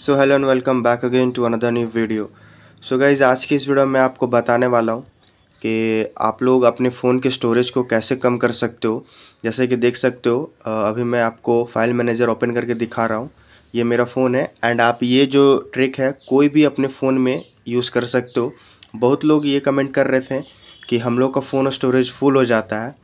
so hello and welcome back again to another new video so guys आज की इस video में आपको बताने वाला हूँ कि आप लोग अपने फ़ोन के स्टोरेज को कैसे कम कर सकते हो जैसे कि देख सकते हो अभी मैं आपको फाइल मैनेजर ओपन करके दिखा रहा हूँ ये मेरा फ़ोन है एंड आप ये जो ट्रिक है कोई भी अपने फ़ोन में यूज़ कर सकते हो बहुत लोग ये कमेंट कर रहे थे कि हम लोग का फ़ोन स्टोरेज फुल हो जाता है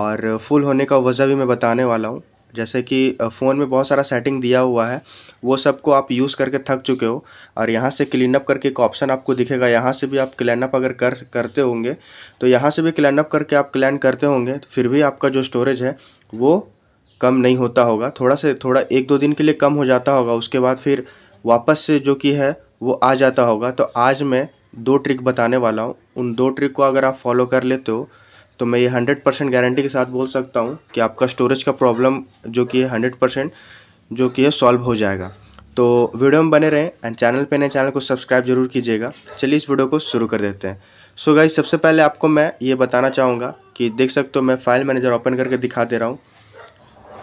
और फुल होने का वजह भी मैं बताने वाला हूँ जैसे कि फ़ोन में बहुत सारा सेटिंग दिया हुआ है वो सबको आप यूज़ करके थक चुके हो और यहाँ से क्लीन अप करके एक ऑप्शन आपको दिखेगा यहाँ से भी आप क्लैन अप अगर कर करते होंगे तो यहाँ से भी क्लैन अप करके आप क्लैन करते होंगे तो फिर भी आपका जो स्टोरेज है वो कम नहीं होता होगा थोड़ा से थोड़ा एक दो दिन के लिए कम हो जाता होगा उसके बाद फिर वापस से जो कि है वो आ जाता होगा तो आज मैं दो ट्रिक बताने वाला हूँ उन दो ट्रिक को अगर आप फॉलो कर लेते हो तो मैं ये हंड्रेड परसेंट गारंटी के साथ बोल सकता हूँ कि आपका स्टोरेज का प्रॉब्लम जो कि है हंड्रेड परसेंट जो कि है सॉल्व हो जाएगा तो वीडियो में बने रहें एंड चैनल पे नए चैनल को सब्सक्राइब जरूर कीजिएगा चलिए इस वीडियो को शुरू कर देते हैं सो so गाइज सबसे पहले आपको मैं ये बताना चाहूँगा कि देख सकते हो मैं फाइल मैनेजर ओपन करके दिखा दे रहा हूँ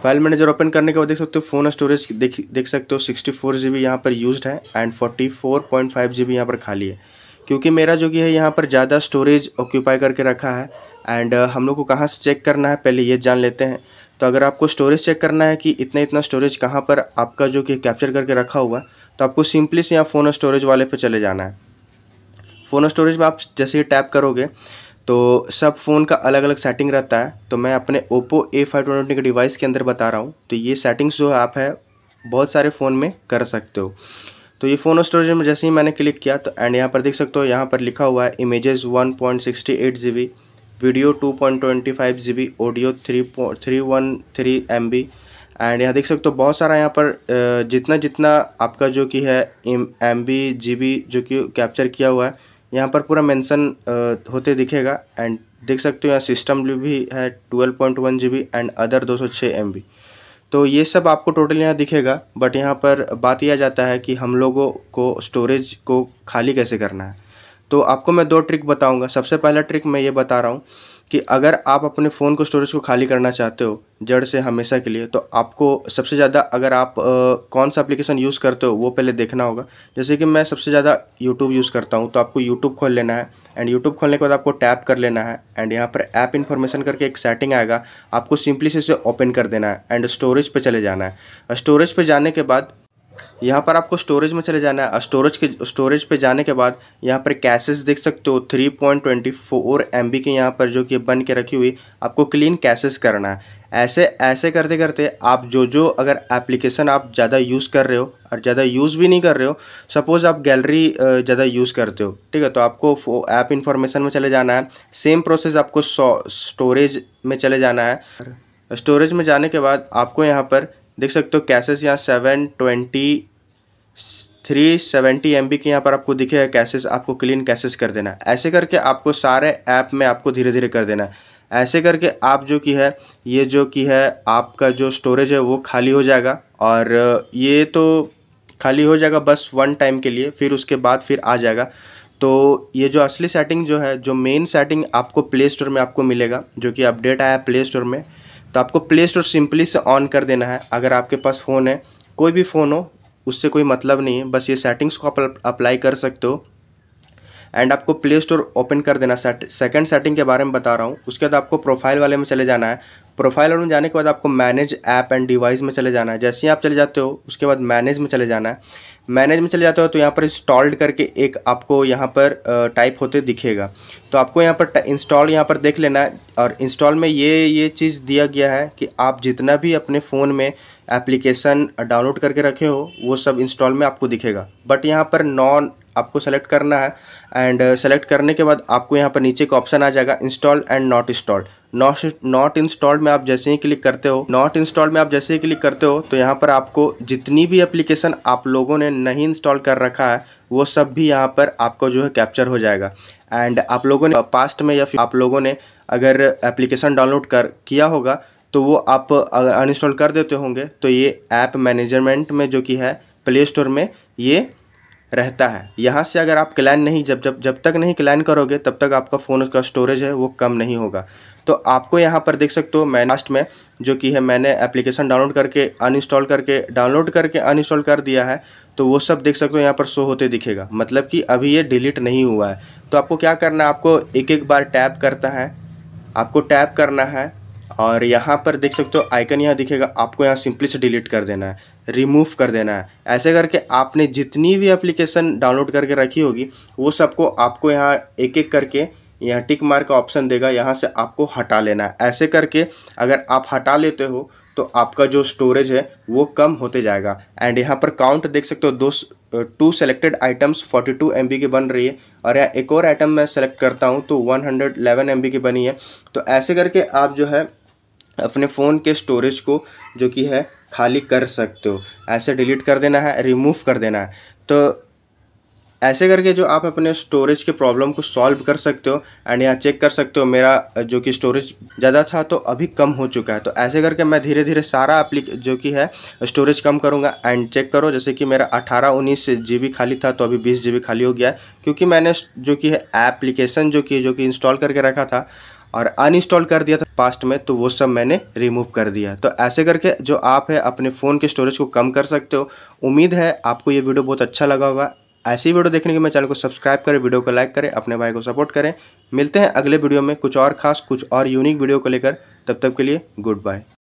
फाइल मैनेजर ओपन करने के बाद देख सकते हो फ़ोन स्टोरेज देख देख सकते हो सिक्सटी फोर जी बी यहाँ पर यूज़ है and forty four point five G B यहाँ पर खाली है क्योंकि मेरा जो कि है यहाँ पर ज़्यादा स्टोरेज ऑक्यूपाई करके रखा है एंड uh, हम लोग को कहाँ से चेक करना है पहले ये जान लेते हैं तो अगर आपको स्टोरेज चेक करना है कि इतना इतना स्टोरेज कहाँ पर आपका जो कि कैप्चर करके रखा हुआ तो आपको सिंपली से यहाँ फ़ोन स्टोरेज वाले पर चले जाना है फ़ोन स्टोरेज में आप जैसे ही टैप करोगे तो सब फ़ोन का अलग अलग सेटिंग रहता है तो मैं अपने ओप्पो ए फाइव ट्वेंटी के डिवाइस के अंदर बता रहा हूँ तो ये सेटिंग्स जो आप है बहुत सारे फ़ोन में कर सकते हो तो ये फ़ोन स्टोरेज में जैसे ही मैंने क्लिक किया तो एंड यहाँ पर देख सकते हो यहाँ पर लिखा हुआ है images one point sixty eight G B video two point twenty five G B audio three three one three M B and यहाँ देख सकते हो बहुत सारा यहाँ पर जितना जितना आपका जो कि है एम बी जी बी जो कि कैप्चर किया हुआ है यहाँ पर पूरा मेंशन होते दिखेगा एंड देख सकते हो यहाँ सिस्टम भी है twelve point one G B and other दो सौ छः एम बी तो ये सब आपको टोटल यहाँ दिखेगा बट यहाँ पर बात यह जाता है कि हम लोगों को स्टोरेज को खाली कैसे करना है तो आपको मैं दो ट्रिक बताऊंगा सबसे पहला ट्रिक मैं ये बता रहा हूँ कि अगर आप अपने फ़ोन को स्टोरेज को खाली करना चाहते हो जड़ से हमेशा के लिए तो आपको सबसे ज़्यादा अगर आप आ, कौन सा एप्लीकेशन यूज़ करते हो वो पहले देखना होगा जैसे कि मैं सबसे ज़्यादा यूट्यूब यूज़ करता हूँ तो आपको यूट्यूब खोल लेना है एंड यूट्यूब खोलने के बाद आपको टैप कर लेना है एंड यहाँ पर ऐप इन्फॉर्मेशन करके एक सेटिंग आएगा आपको सिंपली से इसे ओपन कर देना है एंड स्टोरेज पर चले जाना है स्टोरेज पर जाने के बाद यहाँ पर आपको स्टोरेज में चले जाना है स्टोरेज के स्टोरेज पे जाने के बाद यहाँ पर कैसेज देख सकते हो three point twenty four M B के यहाँ पर जो कि बन के रखी हुई आपको क्लीन कैसेस करना है ऐसे ऐसे करते करते आप जो जो अगर एप्लीकेशन आप ज़्यादा यूज़ कर रहे हो और ज़्यादा यूज़ भी नहीं कर रहे हो सपोज़ आप गैलरी ज़्यादा यूज़ करते हो ठीक है तो आपको ऐप इन्फॉर्मेशन में चले जाना है सेम प्रोसेस आपको स्टोरेज में चले जाना है स्टोरेज में जाने के बाद आपको यहाँ पर देख सकते हो कैसेस यहाँ seven twenty three seventy M के यहाँ पर आपको दिखेगा कैसेस आपको क्लीन कैसेस कर देना है ऐसे करके आपको सारे ऐप में आपको धीरे धीरे कर देना है ऐसे करके आप जो की है ये जो की है आपका जो स्टोरेज है वो खाली हो जाएगा और ये तो खाली हो जाएगा बस वन टाइम के लिए फिर उसके बाद फिर आ जाएगा तो ये जो असली सेटिंग जो है जो मेन सेटिंग आपको प्ले स्टोर में आपको मिलेगा जो कि अपडेट आया प्ले स्टोर में तो आपको प्ले स्टोर सिंपली से ऑन कर देना है अगर आपके पास फ़ोन है कोई भी फ़ोन हो उससे कोई मतलब नहीं है बस ये सेटिंग्स को आप अप्लाई कर सकते हो एंड आपको प्ले स्टोर ओपन कर देना सेकंड सेटिंग के बारे में बता रहा हूँ उसके बाद आपको प्रोफाइल वाले में चले जाना है प्रोफाइल और में जाने के बाद आपको मैनेज ऐप एंड डिवाइस में चले जाना है जैसे ही आप चले जाते हो उसके बाद मैनेज में चले जाना है मैनेज में चले जाते हो तो यहाँ पर इंस्टॉल्ड करके एक आपको यहाँ पर टाइप होते दिखेगा तो आपको यहाँ पर इंस्टॉल यहाँ पर देख लेना है और इंस्टॉल में ये ये चीज़ दिया गया है कि आप जितना भी अपने फ़ोन में एप्लीकेशन डाउनलोड करके रखे हो वो सब इंस्टॉल में आपको दिखेगा बट यहाँ पर नॉन आपको सेलेक्ट करना है एंड सेलेक्ट uh, करने के बाद आपको यहाँ पर नीचे एक ऑप्शन आ जाएगा install and not installed not installed में आप जैसे ही क्लिक करते हो नॉट इंस्टॉल्ड में आप जैसे ही क्लिक करते हो तो यहाँ पर आपको जितनी भी एप्लीकेशन आप लोगों ने नहीं इंस्टॉल कर रखा है वो सब भी यहाँ पर आपको जो है कैप्चर हो जाएगा एंड आप लोगों ने पास्ट में या फिर आप लोगों ने अगर एप्लीकेशन डाउनलोड कर किया होगा तो वो आप अगर अनइंस्टॉल कर देते होंगे तो ये ऐप मैनेजमेंट में जो कि है प्ले स्टोर में ये रहता है यहाँ से अगर आप क्लैन नहीं जब जब जब तक नहीं क्लैन करोगे तब तक आपका फ़ोन का स्टोरेज है वो कम नहीं होगा तो आपको यहाँ पर देख सकते हो मैं लास्ट में जो कि है मैंने एप्लीकेशन डाउनलोड करके अनइंस्टॉल करके डाउनलोड करके अनइंस्टॉल कर दिया है तो वो सब देख सकते हो यहाँ पर शो होते दिखेगा मतलब कि अभी ये डिलीट नहीं हुआ है तो आपको क्या करना है आपको एक एक बार टैप करता है आपको टैप करना है और यहाँ पर देख सकते हो आइकन यहाँ दिखेगा आपको यहाँ सिंपली से डिलीट कर देना है रिमूव कर देना है ऐसे करके आपने जितनी भी एप्लीकेशन डाउनलोड करके रखी होगी वो सबको आपको यहाँ एक एक करके यहाँ टिक मार्क का ऑप्शन देगा यहाँ से आपको हटा लेना है ऐसे करके अगर आप हटा लेते हो तो आपका जो स्टोरेज है वो कम होते जाएगा एंड यहाँ पर काउंट देख सकते हो दो टू सेलेक्टेड आइटम्स 42 टू की बन रही है और यहाँ एक और आइटम मैं सेलेक्ट करता हूँ तो 111 हंड्रेड की बनी है तो ऐसे करके आप जो है अपने फ़ोन के स्टोरेज को जो कि है खाली कर सकते हो ऐसे डिलीट कर देना है रिमूव कर देना है तो ऐसे करके जो आप अपने स्टोरेज के प्रॉब्लम को सॉल्व कर सकते हो एंड यहाँ चेक कर सकते हो मेरा जो कि स्टोरेज ज़्यादा था तो अभी कम हो चुका है तो ऐसे करके मैं धीरे धीरे सारा अपलिक जो कि है स्टोरेज कम करूँगा एंड चेक करो जैसे कि मेरा अठारह उन्नीस जी खाली था तो अभी बीस जी खाली हो गया है क्योंकि मैंने जो कि है एप्लीकेशन जो कि जो कि इंस्टॉल करके रखा था और अनइंस्टॉल कर दिया था पास्ट में तो वो सब मैंने रिमूव कर दिया तो ऐसे करके जो आप है अपने फ़ोन के स्टोरेज को कम कर सकते हो उम्मीद है आपको ये वीडियो बहुत अच्छा लगा होगा ऐसी वीडियो देखने के लिए चैनल को सब्सक्राइब करें वीडियो को लाइक करें अपने भाई को सपोर्ट करें मिलते हैं अगले वीडियो में कुछ और खास कुछ और यूनिक वीडियो को लेकर तब तक के लिए गुड बाय